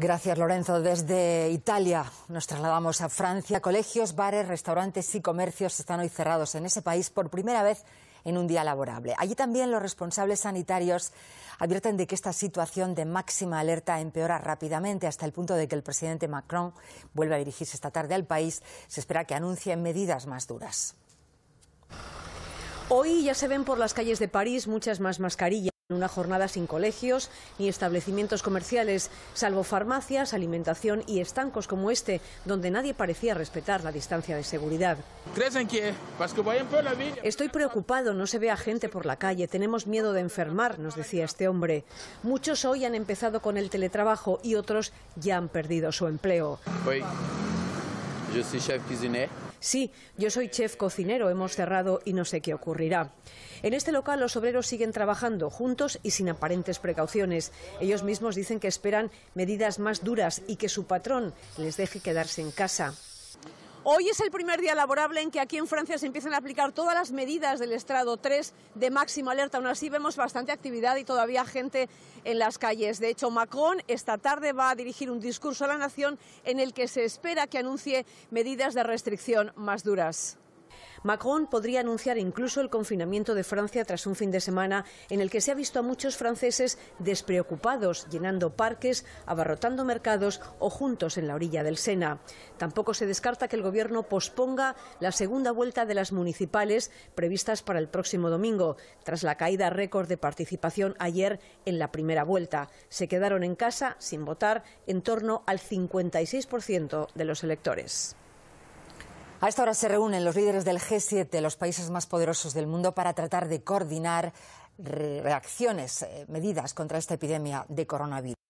Gracias, Lorenzo. Desde Italia nos trasladamos a Francia. Colegios, bares, restaurantes y comercios están hoy cerrados en ese país por primera vez en un día laborable. Allí también los responsables sanitarios advierten de que esta situación de máxima alerta empeora rápidamente hasta el punto de que el presidente Macron vuelva a dirigirse esta tarde al país. Se espera que anuncie medidas más duras. Hoy ya se ven por las calles de París muchas más mascarillas una jornada sin colegios ni establecimientos comerciales, salvo farmacias, alimentación y estancos como este, donde nadie parecía respetar la distancia de seguridad. Estoy preocupado, no se ve a gente por la calle, tenemos miedo de enfermar, nos decía este hombre. Muchos hoy han empezado con el teletrabajo y otros ya han perdido su empleo. Sí, yo soy chef cocinero, hemos cerrado y no sé qué ocurrirá. En este local los obreros siguen trabajando juntos y sin aparentes precauciones. Ellos mismos dicen que esperan medidas más duras y que su patrón les deje quedarse en casa. Hoy es el primer día laborable en que aquí en Francia se empiezan a aplicar todas las medidas del estrado 3 de máxima alerta. Aún así vemos bastante actividad y todavía gente en las calles. De hecho, Macron esta tarde va a dirigir un discurso a la nación en el que se espera que anuncie medidas de restricción más duras. Macron podría anunciar incluso el confinamiento de Francia tras un fin de semana en el que se ha visto a muchos franceses despreocupados, llenando parques, abarrotando mercados o juntos en la orilla del Sena. Tampoco se descarta que el Gobierno posponga la segunda vuelta de las municipales previstas para el próximo domingo, tras la caída récord de participación ayer en la primera vuelta. Se quedaron en casa sin votar en torno al 56% de los electores. A esta hora se reúnen los líderes del G7, los países más poderosos del mundo, para tratar de coordinar reacciones, eh, medidas contra esta epidemia de coronavirus.